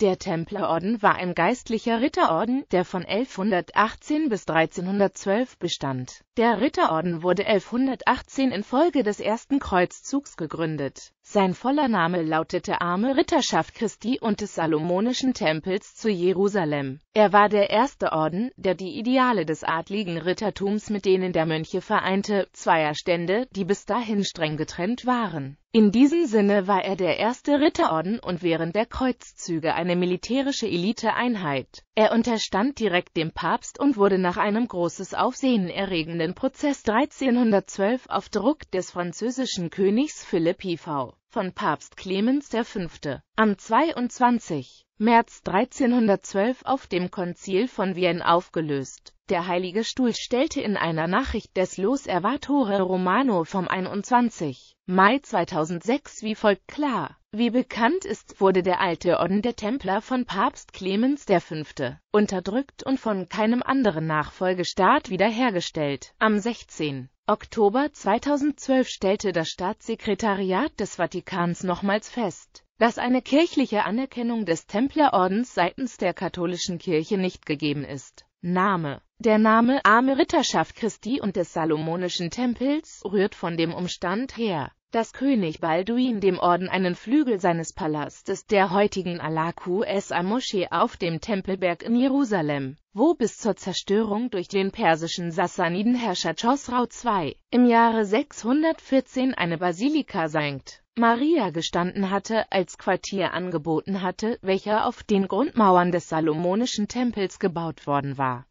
Der Templerorden war ein geistlicher Ritterorden, der von 1118 bis 1312 bestand. Der Ritterorden wurde 1118 infolge des Ersten Kreuzzugs gegründet. Sein voller Name lautete Arme Ritterschaft Christi und des Salomonischen Tempels zu Jerusalem er war der erste Orden, der die Ideale des adligen Rittertums mit denen der Mönche vereinte, zweier Stände, die bis dahin streng getrennt waren. In diesem Sinne war er der erste Ritterorden und während der Kreuzzüge eine militärische Eliteeinheit. Er unterstand direkt dem Papst und wurde nach einem großes Aufsehen erregenden Prozess 1312 auf Druck des französischen Königs Philipp IV von Papst Clemens V. am 22. März 1312 auf dem Konzil von Vienne aufgelöst. Der Heilige Stuhl stellte in einer Nachricht des Los Ervatore Romano vom 21. Mai 2006 wie folgt klar. Wie bekannt ist, wurde der alte Orden der Templer von Papst Clemens V. unterdrückt und von keinem anderen Nachfolgestaat wiederhergestellt. Am 16. Oktober 2012 stellte das Staatssekretariat des Vatikans nochmals fest, dass eine kirchliche Anerkennung des Templerordens seitens der katholischen Kirche nicht gegeben ist. Name Der Name Arme Ritterschaft Christi und des Salomonischen Tempels rührt von dem Umstand her, dass König Balduin dem Orden einen Flügel seines Palastes der heutigen al es moschee auf dem Tempelberg in Jerusalem, wo bis zur Zerstörung durch den persischen Sassanidenherrscher Chosrau II. im Jahre 614 eine Basilika St. Maria gestanden hatte, als Quartier angeboten hatte, welcher auf den Grundmauern des Salomonischen Tempels gebaut worden war